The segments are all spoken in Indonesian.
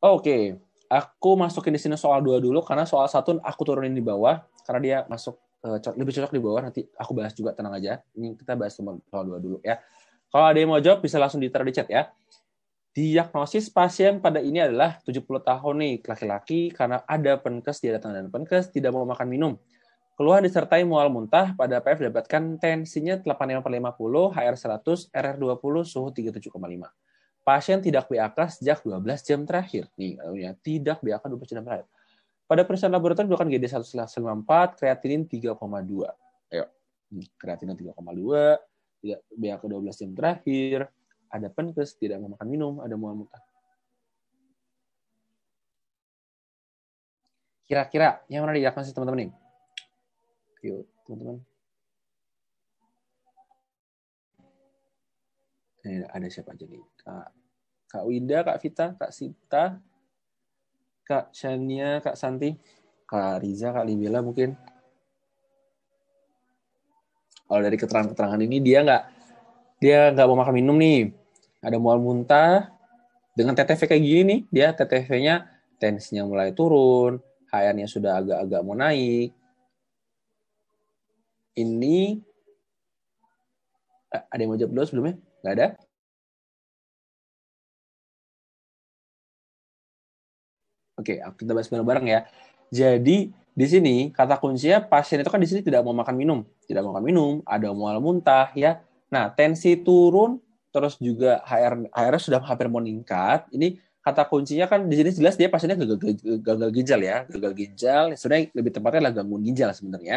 Oke, okay. aku masukin di sini soal dua dulu karena soal satu aku turunin di bawah karena dia masuk uh, lebih cocok di bawah nanti aku bahas juga tenang aja. Ini kita bahas soal dua dulu ya. Kalau ada yang mau jawab bisa langsung ditaruh di chat ya. Diagnosis pasien pada ini adalah 70 tahun nih laki-laki karena ada penkes dia datang dan penkes tidak mau makan minum. Keluhan disertai mual muntah pada PF dapatkan tensinya 85 50, HR 100, RR 20, suhu 37,5 Pasien tidak BAK sejak 12 jam terakhir. Nih, ya, tidak BAK 12 jam terakhir. Pada periksaan laboratorium bukan GD 194, kreatinin 3,2. Ayo, hmm, kreatinin 3,2, tidak BAK 12 jam terakhir, ada penkes, tidak memakan minum, ada mual muntah. Kira-kira yang mana dilakukan sih teman-teman nih? Yuk, teman-teman. Eh, ada siapa aja nih kak kak Wida kak Vita kak Sita kak Shania kak Santi kak Riza kak Libela mungkin kalau dari keterangan-keterangan ini dia nggak dia nggak mau makan minum nih ada mual muntah dengan TTV kayak gini nih dia TTV-nya tensinya mulai turun hayannya sudah agak-agak mau naik ini eh, ada yang mau jawab dulu sebelumnya Nggak ada? Oke, ah, kita bahas bareng-bareng ya. Jadi di sini kata kuncinya pasien itu kan di sini tidak mau makan minum, tidak mau makan minum, ada mual muntah ya. Nah, tensi turun terus juga HR HR sudah hampir meningkat. Ini kata kuncinya kan di sini jelas dia pasiennya gagal, gagal ginjal ya, gagal ginjal. Sebenarnya lebih tepatnya adalah gangguan ginjal sebenarnya.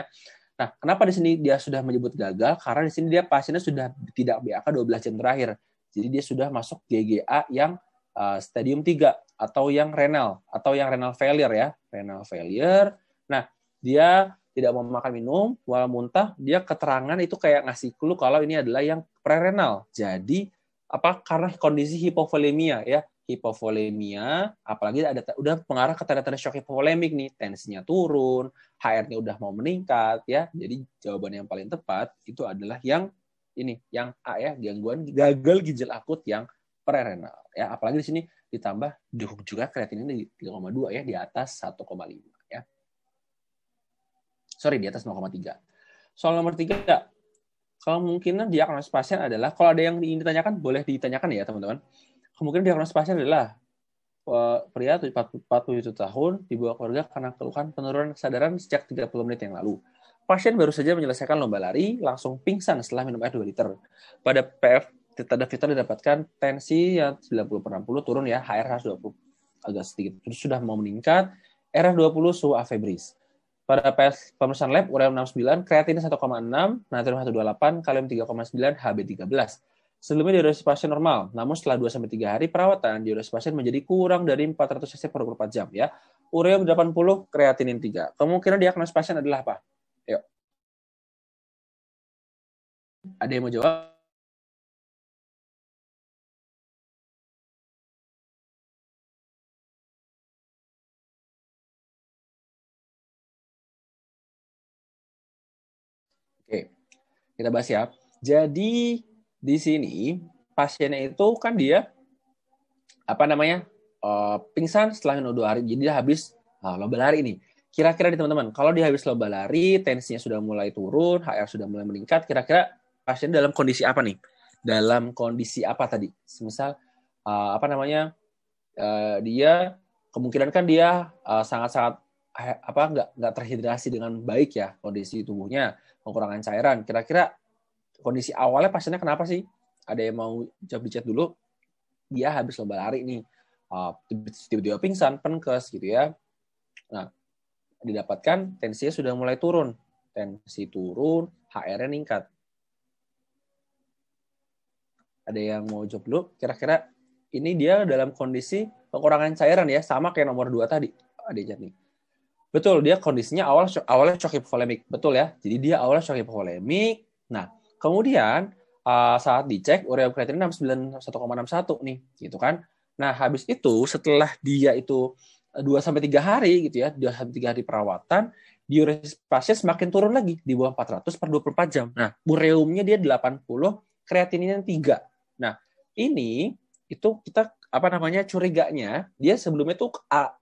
Nah, kenapa di sini dia sudah menyebut gagal? Karena di sini dia pasiennya sudah tidak BAK 12 jam terakhir. Jadi dia sudah masuk GGA yang uh, stadium 3 atau yang renal atau yang renal failure ya, renal failure. Nah, dia tidak mau makan minum, walau muntah, dia keterangan itu kayak ngasih clue kalau ini adalah yang prerenal. Jadi apa karena kondisi hipovolemia ya hipovolemia, apalagi ada udah pengarah ke tanda-tanda shock hipovolemik nih, tensinya turun, HR-nya udah mau meningkat ya. Jadi jawaban yang paling tepat itu adalah yang ini, yang A ya, gangguan gagal ginjal akut yang prerenal ya. Apalagi di sini ditambah juga kreatinin di 3,2 ya, di atas 1,5 ya. Sorry, di atas 0,3. Soal nomor 3, kemungkinan diagnosis pasien adalah kalau ada yang ingin ditanyakan boleh ditanyakan ya teman-teman kemungkinan diagnosis pasien adalah eh, pria 47 tahun dibawa keluarga karena keluhan penurunan kesadaran sejak 30 menit yang lalu. Pasien baru saja menyelesaikan lomba lari, langsung pingsan setelah minum air 2 liter. Pada PF, tanda vital didapatkan tensi yang 90 60 turun ya, HR 120 agak sedikit. Terus sudah mau meningkat, RF20 suhu afebris. Pada PS, pemeriksaan lab, urea 69, kreatin 1,6, natrium 128, kalium 3,9, Hb 13 Sebelumnya diuresis pasien normal, namun setelah 2-3 hari perawatan, diuresis pasien menjadi kurang dari 400 cc per 24 jam. ya. Ureum 80, kreatinin 3. Kemungkinan diagnosis pasien adalah apa? Yuk. Ada yang mau jawab? Oke, kita bahas ya. Jadi di sini pasiennya itu kan dia apa namanya uh, pingsan setelah dua hari jadi dia habis uh, lomba lari ini kira-kira di teman-teman kalau dia habis lomba lari tensinya sudah mulai turun HR sudah mulai meningkat kira-kira pasien dalam kondisi apa nih dalam kondisi apa tadi misal uh, eh, apa namanya uh, dia kemungkinan kan dia sangat-sangat uh, apa nggak nggak terhidrasi dengan baik ya kondisi tubuhnya kekurangan cairan kira-kira kondisi awalnya pasiennya kenapa sih? Ada yang mau jawab di chat dulu. Dia habis lomba lari nih. Ah, tiba-tiba pingsan, penkes gitu ya. Nah, didapatkan tensinya sudah mulai turun. Tensi turun, HR-nya meningkat. Ada yang mau jawab dulu? Kira-kira ini dia dalam kondisi pengurangan cairan ya, sama kayak nomor dua tadi. Ada chat nih. Betul, dia kondisinya awal awalnya shock hipovolemik. Betul ya. Jadi dia awalnya shock hipovolemik. Nah, Kemudian uh, saat dicek urea kreatinin 69 1,61 nih, gitu kan. Nah, habis itu setelah dia itu 2 eh, sampai 3 hari gitu ya, 2 sampai 3 hari perawatan, diuresis pasien semakin turun lagi di bawah 400 per 24 jam. Nah, ureumnya dia 80, kreatininnya 3. Nah, ini itu kita apa namanya curiganya dia sebelumnya tuh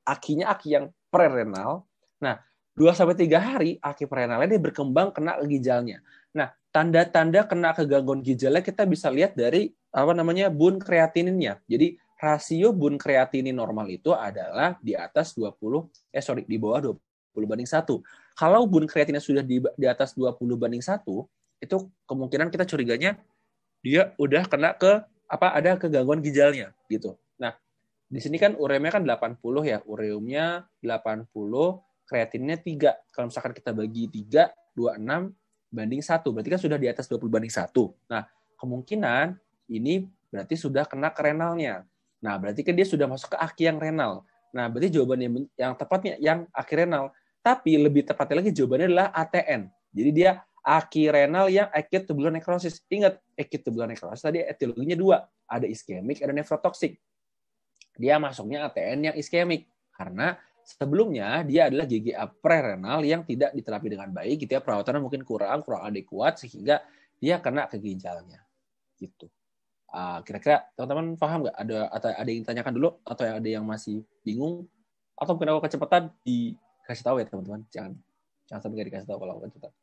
akinya aki yang prerenal. Nah, 2 sampai 3 hari aki prerenalnya dia berkembang kena ginjalnya. Nah, tanda-tanda kena kegangguan ginjalnya kita bisa lihat dari apa namanya bun kreatininnya. Jadi rasio bun kreatinin normal itu adalah di atas 20 eh sorry di bawah 20 banding 1. Kalau bun kreatinnya sudah di, di atas 20 banding 1, itu kemungkinan kita curiganya dia udah kena ke apa ada kegangguan ginjalnya gitu. Nah, di sini kan ureumnya kan 80 ya, ureumnya 80, kreatinnya 3. Kalau misalkan kita bagi 3, 26, banding satu berarti kan sudah di atas 20 banding satu nah kemungkinan ini berarti sudah kena ke renalnya nah berarti kan dia sudah masuk ke aki yang renal nah berarti jawaban yang, yang tepatnya yang aki renal tapi lebih tepatnya lagi jawabannya adalah ATN jadi dia aki renal yang acute tubular necrosis ingat acute tubular necrosis tadi etiologinya dua ada iskemik ada nefrotoksik dia masuknya ATN yang iskemik karena Sebelumnya dia adalah GGA prerenal yang tidak diterapi dengan baik gitu ya perawatannya mungkin kurang kurang adekuat sehingga dia kena ke ginjalnya gitu. Uh, kira-kira teman-teman paham nggak ada atau ada yang tanyakan dulu atau ada yang masih bingung atau mungkin aku kecepatan dikasih tahu ya teman-teman jangan jangan sampai dikasih tahu kalau aku kecepatan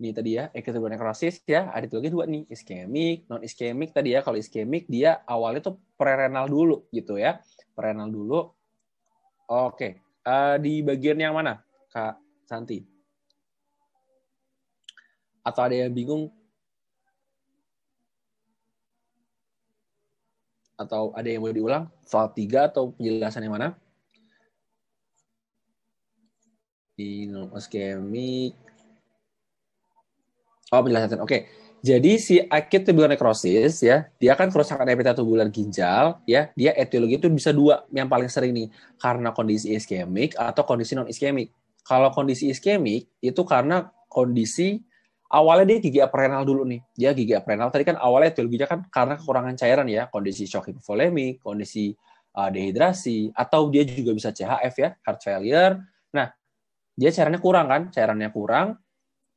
ini tadi ya ekstrem nekrosis ya ada lagi dua nih iskemik non iskemik tadi ya kalau iskemik dia awalnya tuh prerenal dulu gitu ya prerenal dulu Oke, uh, di bagian yang mana, Kak Santi? Atau ada yang bingung? Atau ada yang mau diulang? Soal tiga atau penjelasan yang mana? Di ischemic. Oh, penjelasan. Oke. Okay. Jadi si acute tubular necrosis ya, dia akan kerusakan epitel tubular ginjal ya, dia etiologi itu bisa dua yang paling sering nih karena kondisi iskemik atau kondisi non iskemik. Kalau kondisi iskemik itu karena kondisi awalnya dia gigi aprenal dulu nih. Dia gigi aprenal tadi kan awalnya etiologinya kan karena kekurangan cairan ya, kondisi shock hipovolemik, kondisi uh, dehidrasi atau dia juga bisa CHF ya, heart failure. Nah, dia cairannya kurang kan, cairannya kurang.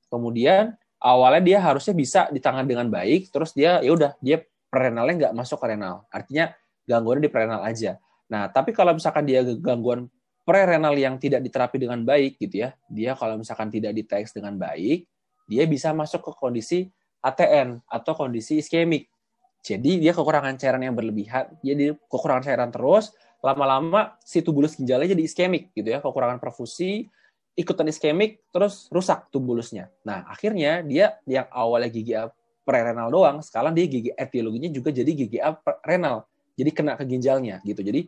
Kemudian awalnya dia harusnya bisa tangan dengan baik terus dia ya udah dia perenalnya nggak masuk ke renal artinya gangguannya di perenal aja nah tapi kalau misalkan dia gangguan prerenal yang tidak diterapi dengan baik gitu ya dia kalau misalkan tidak diteks dengan baik dia bisa masuk ke kondisi ATN atau kondisi iskemik jadi dia kekurangan cairan yang berlebihan jadi kekurangan cairan terus lama-lama si tubulus ginjalnya jadi iskemik gitu ya kekurangan perfusi ikutan iskemik terus rusak tuh Nah, akhirnya dia yang awalnya gigi A prerenal doang, sekarang dia gigi etiologinya juga jadi gigi A renal. Jadi kena ke ginjalnya gitu. Jadi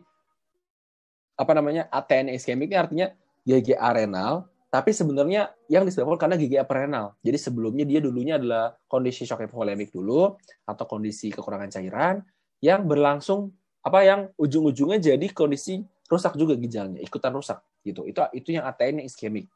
apa namanya? ATN iskemik ini artinya gigi A renal tapi sebenarnya yang disebabkan karena gigi prerenal. Jadi sebelumnya dia dulunya adalah kondisi shock hipovolemik dulu atau kondisi kekurangan cairan yang berlangsung apa yang ujung-ujungnya jadi kondisi rusak juga ginjalnya, ikutan rusak gitu. Itu itu yang ATN yang iskemik.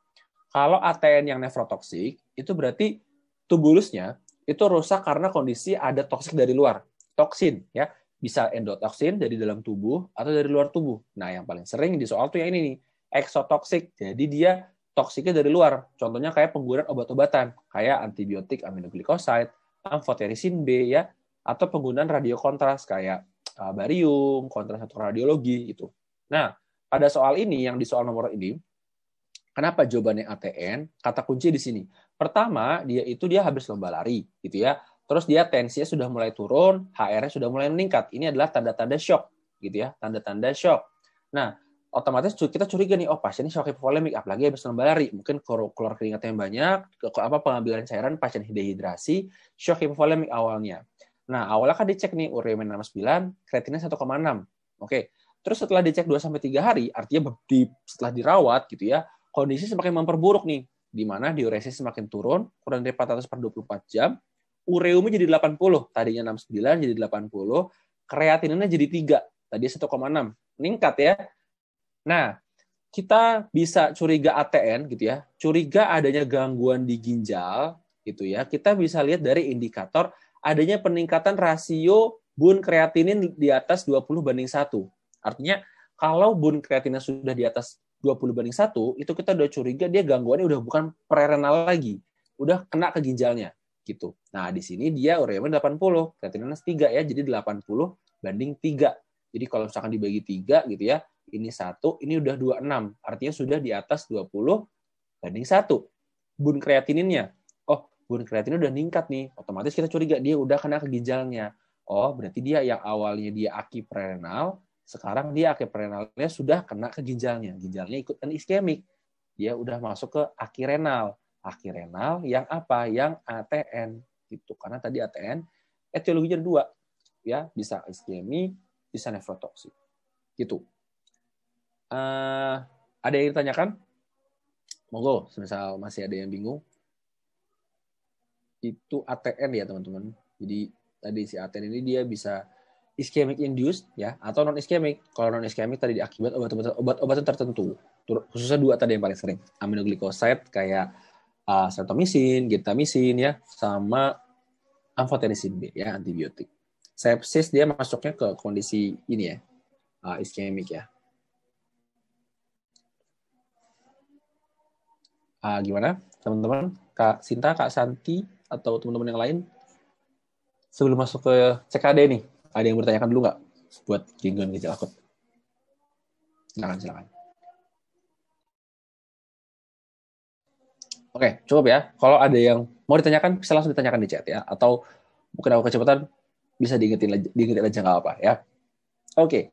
Kalau ATN yang nefrotoksik, itu berarti tubulusnya itu rusak karena kondisi ada toksik dari luar, toksin ya. Bisa endotoksin dari dalam tubuh atau dari luar tubuh. Nah, yang paling sering di soal tuh yang ini nih, eksotoksik. Jadi dia toksiknya dari luar. Contohnya kayak penggunaan obat-obatan, kayak antibiotik aminoglikosid, amfoterisin B ya, atau penggunaan radio kontras kayak ah, barium, kontras atau radiologi gitu. Nah, pada soal ini yang di soal nomor ini, kenapa jawabannya ATN? Kata kunci di sini. Pertama, dia itu dia habis lomba lari, gitu ya. Terus dia tensinya sudah mulai turun, HR-nya sudah mulai meningkat. Ini adalah tanda-tanda shock, gitu ya, tanda-tanda shock. Nah, otomatis kita curiga nih, oh pasien ini shock hipovolemik, apalagi habis lomba lari. Mungkin keluar keringatnya yang banyak, apa pengambilan cairan pasien dehidrasi, shock hipovolemik awalnya. Nah, awalnya kan dicek nih urea 69, kreatinin 1,6. Oke, Terus setelah dicek 2 sampai 3 hari, artinya di, setelah dirawat gitu ya, kondisi semakin memperburuk nih, di mana diuresis semakin turun, kurang dari 400 per 24 jam, ureumnya jadi 80, tadinya 69 jadi 80, kreatininnya jadi 3, tadi 1,6, meningkat ya. Nah, kita bisa curiga ATN gitu ya, curiga adanya gangguan di ginjal gitu ya. Kita bisa lihat dari indikator adanya peningkatan rasio bun kreatinin di atas 20 banding 1 Artinya kalau bun kreatinnya sudah di atas 20 banding 1, itu kita udah curiga dia gangguannya udah bukan prerenal lagi. Udah kena ke ginjalnya gitu. Nah, di sini dia ureanya 80, kreatinnya 3 ya, jadi 80 banding 3. Jadi kalau misalkan dibagi 3 gitu ya, ini 1, ini udah 26. Artinya sudah di atas 20 banding 1. Bun kreatininnya. Oh, bun kreatinnya udah ningkat nih. Otomatis kita curiga dia udah kena ke ginjalnya. Oh, berarti dia yang awalnya dia aki prerenal, sekarang dia renalnya sudah kena ke ginjalnya. Ginjalnya ikut iskemik. Dia udah masuk ke akhir renal, akhir renal yang apa? Yang ATN gitu. Karena tadi ATN etiologinya dua. Ya, bisa iskemik, bisa nefrotoksik. Gitu. Uh, ada yang ditanyakan? Monggo, misal masih ada yang bingung. Itu ATN ya, teman-teman. Jadi tadi si ATN ini dia bisa Iskemik induced ya atau non iskemik Kalau non iskemik tadi akibat obat-obatan obat obat tertentu, khususnya dua tadi yang paling sering, aminoglikosid kayak uh, ah, misin, gentamisin ya, sama amfotericin B ya antibiotik. Sepsis dia masuknya ke kondisi ini ya, uh, ischemic ya. Uh, gimana teman-teman Kak Sinta, Kak Santi atau teman-teman yang lain sebelum masuk ke CKD nih ada yang bertanyakan dulu nggak buat gangguan ginjal akut? Silakan, silakan. Oke, cukup ya. Kalau ada yang mau ditanyakan, bisa langsung ditanyakan di chat ya. Atau mungkin aku kecepatan, bisa diingetin, diingetin aja nggak apa ya. Oke,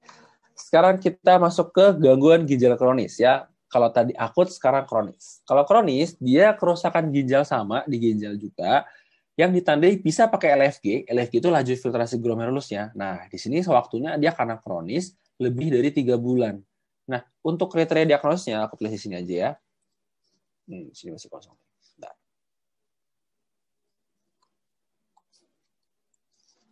sekarang kita masuk ke gangguan ginjal kronis ya. Kalau tadi akut, sekarang kronis. Kalau kronis, dia kerusakan ginjal sama di ginjal juga, yang ditandai bisa pakai LFG. LFG itu laju filtrasi glomerulusnya. Nah, di sini sewaktunya dia karena kronis lebih dari tiga bulan. Nah, untuk kriteria diagnosisnya, aku tulis di sini aja ya. Hmm, sini masih kosong.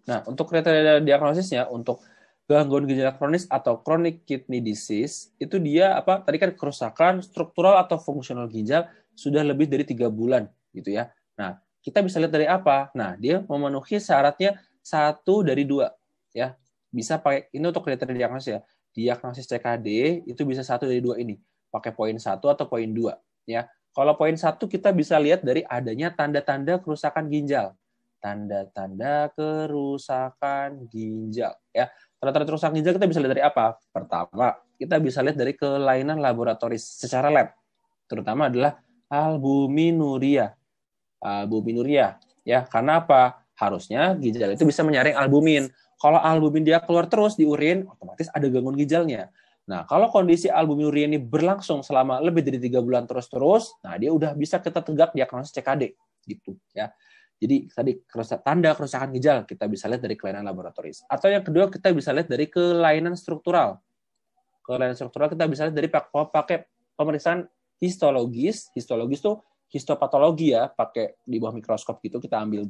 Nah, untuk kriteria diagnosisnya untuk gangguan gejala kronis atau chronic kidney disease itu dia apa tadi kan kerusakan struktural atau fungsional ginjal sudah lebih dari tiga bulan gitu ya. Nah, kita bisa lihat dari apa? Nah, dia memenuhi syaratnya satu dari dua, ya. Bisa pakai ini untuk kriteria diagnosis ya. Diagnosis CKD itu bisa satu dari dua ini, pakai poin satu atau poin dua, ya. Kalau poin satu kita bisa lihat dari adanya tanda-tanda kerusakan ginjal, tanda-tanda kerusakan ginjal, ya. Tanda-tanda kerusakan ginjal kita bisa lihat dari apa? Pertama, kita bisa lihat dari kelainan laboratoris secara lab, terutama adalah albuminuria albuminuria eh, ya karena apa harusnya ginjal itu bisa menyaring albumin kalau albumin dia keluar terus di urin otomatis ada gangguan ginjalnya nah kalau kondisi albuminuria ini berlangsung selama lebih dari tiga bulan terus-terus nah dia udah bisa kita tegak diagnosis CKD gitu ya jadi tadi tanda kerusakan ginjal kita bisa lihat dari kelainan laboratoris atau yang kedua kita bisa lihat dari kelainan struktural kelainan struktural kita bisa lihat dari pakai pemeriksaan histologis histologis tuh histopatologi ya, pakai di bawah mikroskop gitu kita ambil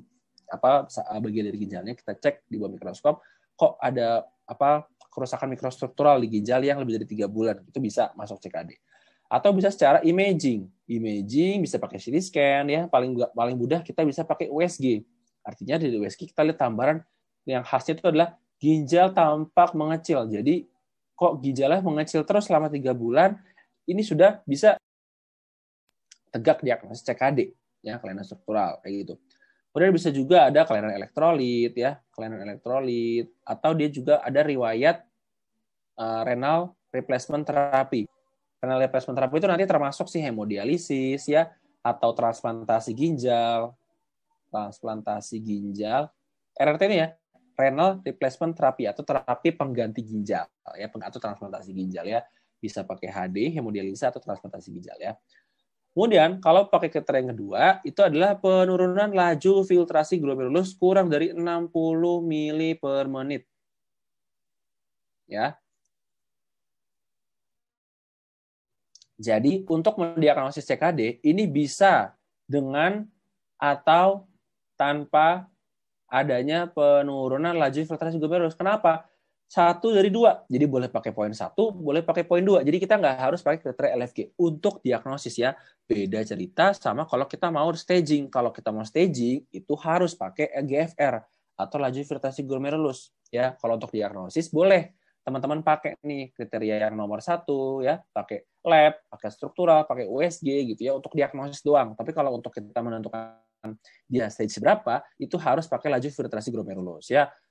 apa bagian dari ginjalnya kita cek di bawah mikroskop kok ada apa kerusakan mikrostruktural di ginjal yang lebih dari tiga bulan itu bisa masuk CKD atau bisa secara imaging imaging bisa pakai CT scan ya paling paling mudah kita bisa pakai USG artinya dari USG kita lihat gambaran yang khasnya itu adalah ginjal tampak mengecil jadi kok ginjalnya mengecil terus selama tiga bulan ini sudah bisa tegak diagnosis CKD ya kelainan struktural kayak gitu. Kemudian bisa juga ada kelainan elektrolit ya, kelainan elektrolit atau dia juga ada riwayat uh, renal replacement therapy. Renal replacement therapy itu nanti termasuk sih hemodialisis ya atau transplantasi ginjal. Transplantasi ginjal RRT ini ya, renal replacement therapy atau terapi pengganti ginjal ya atau transplantasi ginjal ya. Bisa pakai HD, hemodialisa atau transplantasi ginjal ya. Kemudian kalau pakai kriteria yang kedua itu adalah penurunan laju filtrasi glomerulus kurang dari 60 mili per menit. Ya. Jadi untuk mendiagnosis CKD ini bisa dengan atau tanpa adanya penurunan laju filtrasi glomerulus. Kenapa? satu dari dua. Jadi boleh pakai poin satu, boleh pakai poin dua. Jadi kita nggak harus pakai kriteria LFG untuk diagnosis ya. Beda cerita sama kalau kita mau staging. Kalau kita mau staging itu harus pakai GFR atau laju filtrasi glomerulus ya. Kalau untuk diagnosis boleh teman-teman pakai nih kriteria yang nomor satu ya, pakai lab, pakai struktural, pakai USG gitu ya untuk diagnosis doang. Tapi kalau untuk kita menentukan dia stage berapa, itu harus pakai laju filtrasi glomerulus ya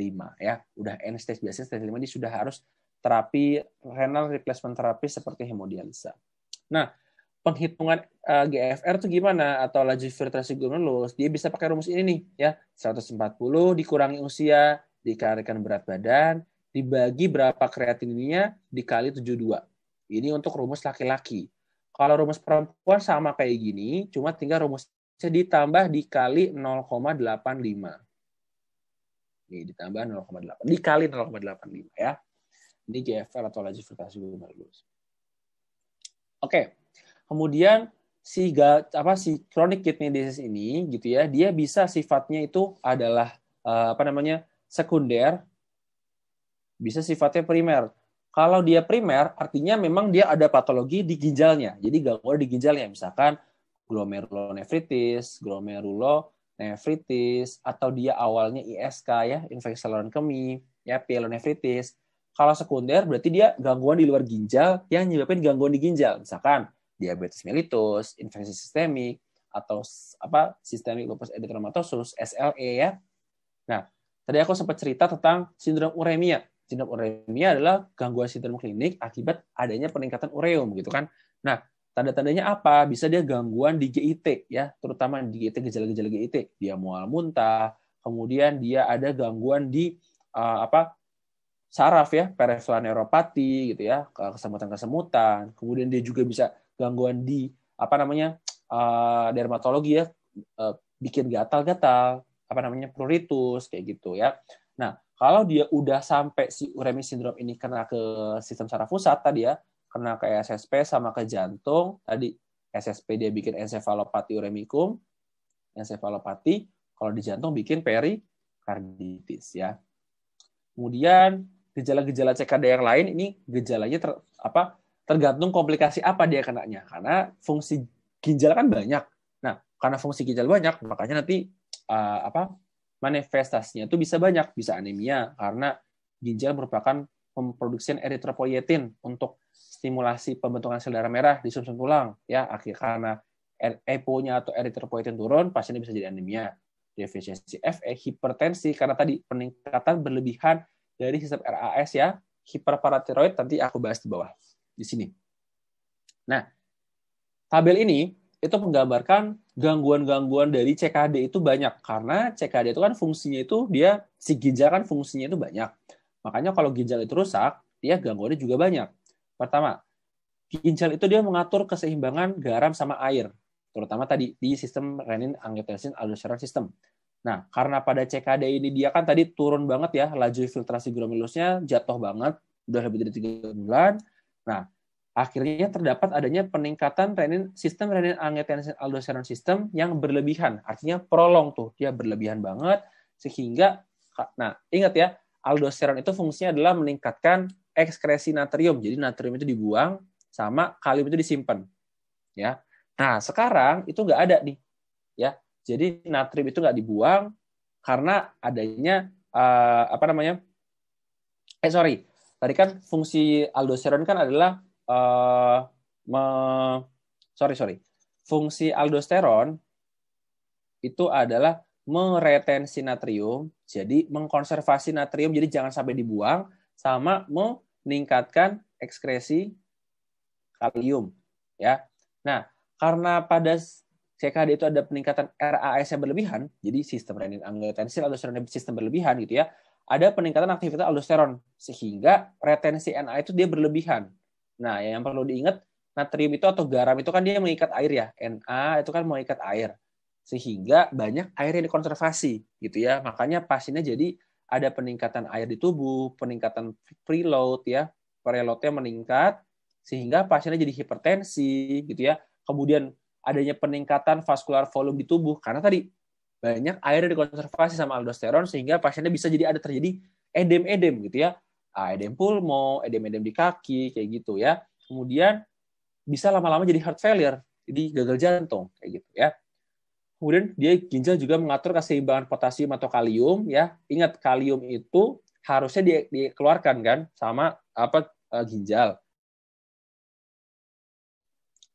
5 ya. Udah end stage biasanya stage 5 ini sudah harus terapi renal replacement terapi seperti hemodialisa. Nah, penghitungan eh, GFR itu gimana atau laju filtrasi glomerulus? Dia bisa pakai rumus ini nih ya. 140 dikurangi usia dikalikan berat badan dibagi berapa kreatininya dikali 72. Ini untuk rumus laki-laki. Kalau rumus perempuan sama kayak gini, cuma tinggal rumusnya ditambah dikali 0,85. Oke, ditambah 0,8. Dikali 0,85 ya. Ini GFL atau laju filtrasi lunar Oke. Kemudian si apa si chronic kidney disease ini gitu ya, dia bisa sifatnya itu adalah eh, apa namanya? sekunder bisa sifatnya primer. Kalau dia primer, artinya memang dia ada patologi di ginjalnya. Jadi gangguan di ginjalnya, misalkan glomerulonefritis, glomerulo nefritis atau dia awalnya ISK ya infeksi saluran kemih ya pielonefritis kalau sekunder berarti dia gangguan di luar ginjal yang menyebabkan gangguan di ginjal misalkan diabetes mellitus infeksi sistemik atau apa sistemik lupus erythematosus SLE ya nah tadi aku sempat cerita tentang sindrom uremia sindrom uremia adalah gangguan sindrom klinik akibat adanya peningkatan ureum gitu kan nah Tanda-tandanya apa? Bisa dia gangguan di GIT ya, terutama di GIT gejala-gejala GIT. Dia mual muntah, kemudian dia ada gangguan di uh, apa? saraf ya, peripheral neuropati gitu ya, kesemutan-kesemutan. Kemudian dia juga bisa gangguan di apa namanya? Uh, dermatologi ya, uh, bikin gatal-gatal, apa namanya? pruritus kayak gitu ya. Nah, kalau dia udah sampai si uremi sindrom ini kena ke sistem saraf pusat tadi ya, kena ke SSP sama ke jantung tadi SSP dia bikin encefalopati uremikum encefalopati kalau di jantung bikin perikarditis ya kemudian gejala-gejala CKD yang lain ini gejalanya ter, apa tergantung komplikasi apa dia kenanya karena fungsi ginjal kan banyak nah karena fungsi ginjal banyak makanya nanti uh, apa manifestasinya itu bisa banyak bisa anemia karena ginjal merupakan pemproduksi eritropoietin untuk stimulasi pembentukan sel darah merah di sumsum tulang ya akhirnya karena EPO-nya er, e atau eritropoietin turun pasien bisa jadi anemia defisiensi FE hipertensi karena tadi peningkatan berlebihan dari sistem RAS ya hiperparatiroid nanti aku bahas di bawah di sini nah tabel ini itu menggambarkan gangguan-gangguan dari CKD itu banyak karena CKD itu kan fungsinya itu dia si ginjal kan fungsinya itu banyak. Makanya kalau ginjal itu rusak, dia gangguannya juga banyak. Pertama, ginjal itu dia mengatur keseimbangan garam sama air, terutama tadi di sistem renin angiotensin aldosteron sistem. Nah, karena pada CKD ini dia kan tadi turun banget ya laju filtrasi glomerulusnya jatuh banget, udah lebih dari tiga bulan. Nah, akhirnya terdapat adanya peningkatan renin sistem renin angiotensin aldosteron sistem yang berlebihan artinya prolong tuh dia berlebihan banget sehingga nah ingat ya aldosteron itu fungsinya adalah meningkatkan ekskresi natrium. Jadi natrium itu dibuang sama kalium itu disimpan. Ya. Nah, sekarang itu nggak ada nih. Ya. Jadi natrium itu nggak dibuang karena adanya uh, apa namanya? Eh sorry, tadi kan fungsi aldosteron kan adalah uh, me, sorry sorry, fungsi aldosteron itu adalah meretensi natrium, jadi mengkonservasi natrium, jadi jangan sampai dibuang, sama meningkatkan ekskresi kalium ya. Nah, karena pada CKD itu ada peningkatan RAS yang berlebihan, jadi sistem renin angiotensin aldosteron sistem berlebihan gitu ya, ada peningkatan aktivitas aldosteron sehingga retensi Na itu dia berlebihan. Nah, yang perlu diingat natrium itu atau garam itu kan dia mengikat air ya, Na itu kan mengikat air sehingga banyak air yang dikonservasi gitu ya, makanya pasiennya jadi ada peningkatan air di tubuh, peningkatan preload ya, preloadnya meningkat sehingga pasiennya jadi hipertensi gitu ya. Kemudian adanya peningkatan vaskular volume di tubuh karena tadi banyak air yang dikonservasi sama aldosteron sehingga pasiennya bisa jadi ada terjadi edem-edem gitu ya. Ah, edem pulmo, edem-edem di kaki kayak gitu ya. Kemudian bisa lama-lama jadi heart failure, jadi gagal jantung kayak gitu ya. Kemudian dia ginjal juga mengatur keseimbangan potasium atau kalium ya. Ingat kalium itu harusnya dikeluarkan kan sama apa e, ginjal.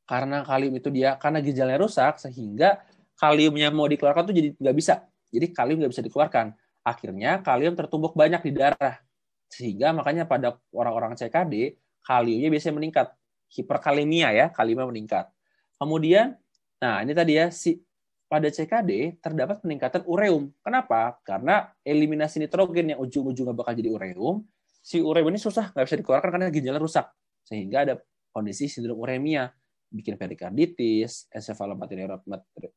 Karena kalium itu dia karena ginjalnya rusak sehingga kaliumnya mau dikeluarkan tuh jadi nggak bisa. Jadi kalium nggak bisa dikeluarkan. Akhirnya kalium tertumpuk banyak di darah. Sehingga makanya pada orang-orang CKD kaliumnya biasanya meningkat. Hiperkalemia ya, kaliumnya meningkat. Kemudian Nah, ini tadi ya si pada CKD terdapat peningkatan ureum. Kenapa? Karena eliminasi nitrogen yang ujung-ujungnya bakal jadi ureum, si ureum ini susah nggak bisa dikeluarkan karena ginjalnya rusak. Sehingga ada kondisi sindrom uremia, bikin perikarditis, encephalopati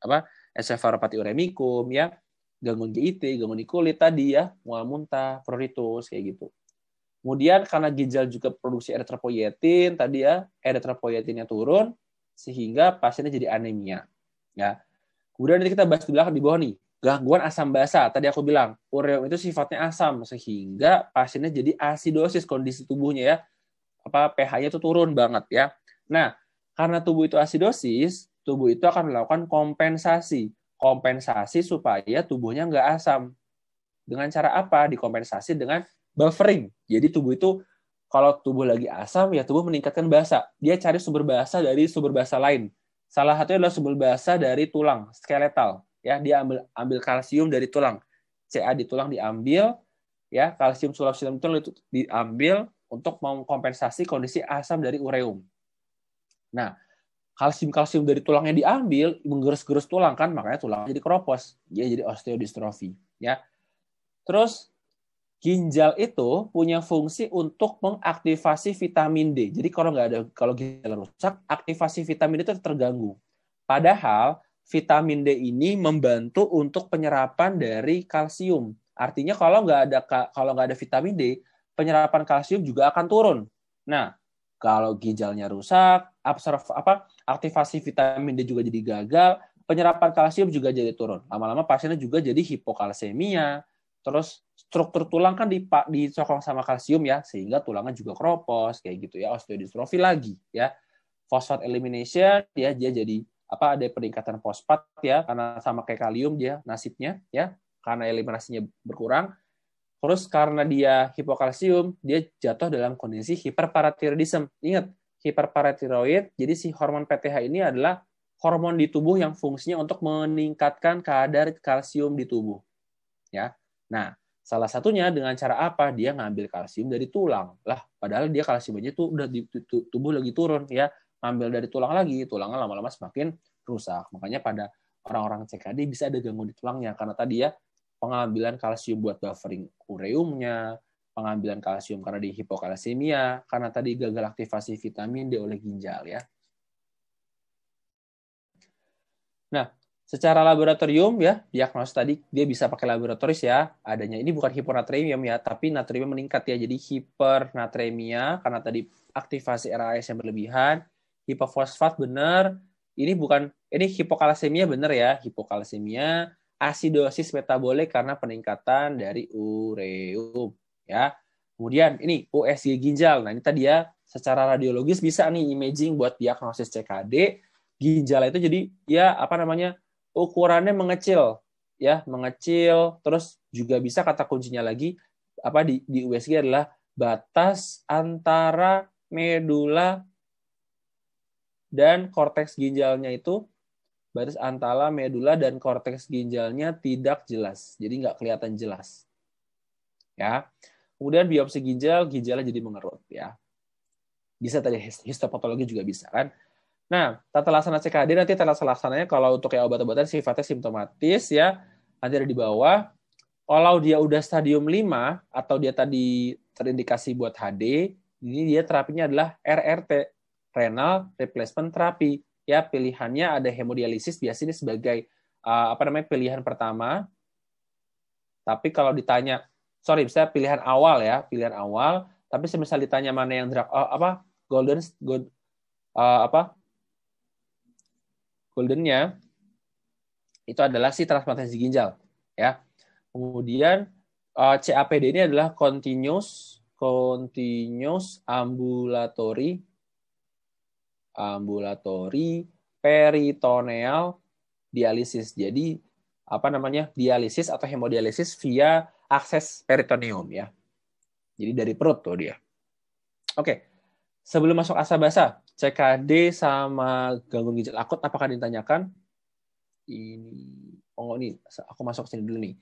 apa encephalopati uremikum, ya, gangguan GIT, gangguan di kulit tadi ya, mual muntah, pruritus kayak gitu. Kemudian karena ginjal juga produksi eritropoietin tadi ya, eritropoietinnya turun sehingga pasiennya jadi anemia. Ya, Kemudian nanti kita bahas di belakang di bawah nih. Gangguan asam basa. Tadi aku bilang, ureum itu sifatnya asam sehingga pasiennya jadi asidosis kondisi tubuhnya ya. Apa pH-nya itu turun banget ya. Nah, karena tubuh itu asidosis, tubuh itu akan melakukan kompensasi. Kompensasi supaya tubuhnya nggak asam. Dengan cara apa? Dikompensasi dengan buffering. Jadi tubuh itu kalau tubuh lagi asam ya tubuh meningkatkan basa. Dia cari sumber basa dari sumber basa lain Salah satunya adalah sumber basah dari tulang, skeletal. Ya, dia ambil ambil kalsium dari tulang. Ca di tulang diambil, ya kalsium sulap silam itu diambil untuk mengkompensasi kondisi asam dari ureum. Nah, kalsium-kalsium dari tulangnya diambil, menggerus-gerus tulang kan, makanya tulang jadi keropos, ya, jadi osteodistrofi, ya. Terus ginjal itu punya fungsi untuk mengaktifasi vitamin D. Jadi kalau nggak ada kalau ginjal rusak, aktivasi vitamin D itu terganggu. Padahal vitamin D ini membantu untuk penyerapan dari kalsium. Artinya kalau nggak ada kalau nggak ada vitamin D, penyerapan kalsium juga akan turun. Nah, kalau ginjalnya rusak, absorb apa aktivasi vitamin D juga jadi gagal, penyerapan kalsium juga jadi turun. Lama-lama pasiennya juga jadi hipokalsemia, terus struktur tulang kan dipak dicokong sama kalsium ya, sehingga tulangnya juga keropos kayak gitu ya, osteodistrofi lagi ya. Fosfat elimination ya dia jadi apa ada peningkatan fosfat ya karena sama kayak kalium dia nasibnya ya karena eliminasinya berkurang. Terus karena dia hipokalsium, dia jatuh dalam kondisi hiperparatiroidism. Ingat, hiperparatiroid, jadi si hormon PTH ini adalah hormon di tubuh yang fungsinya untuk meningkatkan kadar kalsium di tubuh. Ya. Nah, Salah satunya dengan cara apa? Dia ngambil kalsium dari tulang. Lah, padahal dia kalsium aja tuh udah di tubuh lagi turun ya. Ngambil dari tulang lagi, tulangnya lama-lama semakin rusak. Makanya pada orang-orang CKD bisa ada gangguan di tulangnya karena tadi ya pengambilan kalsium buat buffering ureumnya, pengambilan kalsium karena di hipokalsemia, karena tadi gagal aktivasi vitamin D oleh ginjal ya. Nah, secara laboratorium ya diagnosis tadi dia bisa pakai laboratoris ya adanya ini bukan hiponatremium ya tapi natriumnya meningkat ya jadi hipernatremia karena tadi aktivasi RAS yang berlebihan hipofosfat bener ini bukan ini hipokalasemia bener ya hipokalasemia asidosis metabolik karena peningkatan dari ureum ya kemudian ini USG ginjal nah ini tadi ya secara radiologis bisa nih imaging buat diagnosis CKD ginjal itu jadi ya apa namanya ukurannya mengecil ya mengecil terus juga bisa kata kuncinya lagi apa di, di USG adalah batas antara medula dan korteks ginjalnya itu batas antara medula dan korteks ginjalnya tidak jelas jadi nggak kelihatan jelas ya kemudian biopsi ginjal ginjalnya jadi mengerut ya bisa tadi histopatologi juga bisa kan Nah, tata laksana CKD nanti tata laksananya kalau untuk ya obat-obatan sifatnya simptomatis ya, nanti ada di bawah. Kalau dia udah stadium 5 atau dia tadi terindikasi buat HD, ini dia terapinya adalah RRT, renal replacement therapy. Ya, pilihannya ada hemodialisis biasanya sebagai uh, apa namanya pilihan pertama. Tapi kalau ditanya, sorry, saya pilihan awal ya, pilihan awal, tapi semisal ditanya mana yang drug, uh, apa golden gold, uh, apa goldennya itu adalah si transplantasi ginjal ya kemudian uh, eh, CAPD ini adalah continuous continuous ambulatory ambulatory peritoneal dialisis jadi apa namanya dialisis atau hemodialisis via akses peritoneum ya jadi dari perut tuh dia oke sebelum masuk asa basa CKD sama gangguan ginjal akut apakah ditanyakan? Ini oh ini aku masuk sini dulu nih.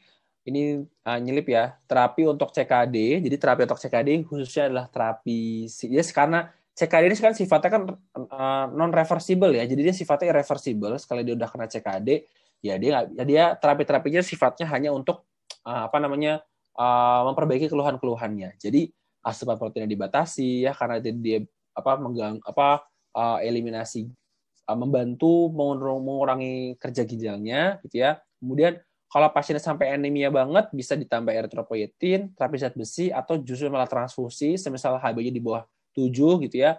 Ini uh, nyelip ya, terapi untuk CKD. Jadi terapi untuk CKD khususnya adalah terapi ya yes, karena CKD ini kan sifatnya kan uh, ah, non reversible ya. Jadi dia sifatnya irreversible sekali dia udah kena CKD, ya dia ya dia terapi-terapinya sifatnya hanya untuk uh, apa namanya? Uh, memperbaiki keluhan-keluhannya. Jadi asupan proteinnya dibatasi ya karena dia, dia apa menggang apa uh, eliminasi uh, membantu mengurangi kerja ginjalnya gitu ya. Kemudian kalau pasiennya sampai anemia banget bisa ditambah eritropoietin, terapi zat besi atau justru malah transfusi semisal HB-nya di bawah 7 gitu ya.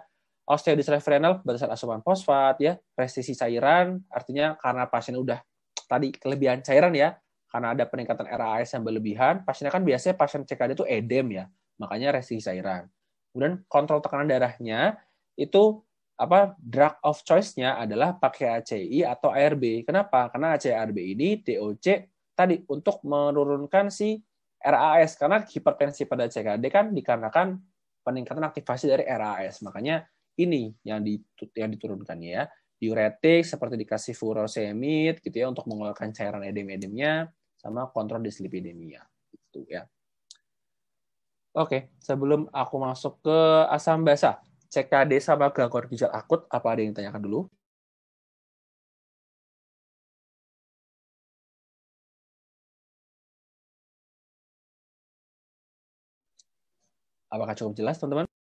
Osteodistref renal berdasarkan asupan fosfat ya, restisi cairan artinya karena pasien udah tadi kelebihan cairan ya, karena ada peningkatan RAS yang berlebihan, pasiennya kan biasanya pasien CKD itu edem ya, makanya restisi cairan. Kemudian kontrol tekanan darahnya itu apa drug of choice-nya adalah pakai ACI atau ARB. Kenapa? Karena ACI ARB ini DOC tadi untuk menurunkan si RAS karena hipertensi pada CKD kan dikarenakan peningkatan aktivasi dari RAS. Makanya ini yang yang diturunkan ya. Diuretik seperti dikasih furosemid gitu ya untuk mengeluarkan cairan edem-edemnya sama kontrol dislipidemia gitu ya. Oke, sebelum aku masuk ke asam basa, CKD sama gangguan ginjal akut, apa ada yang ditanyakan dulu? Apakah cukup jelas, teman-teman?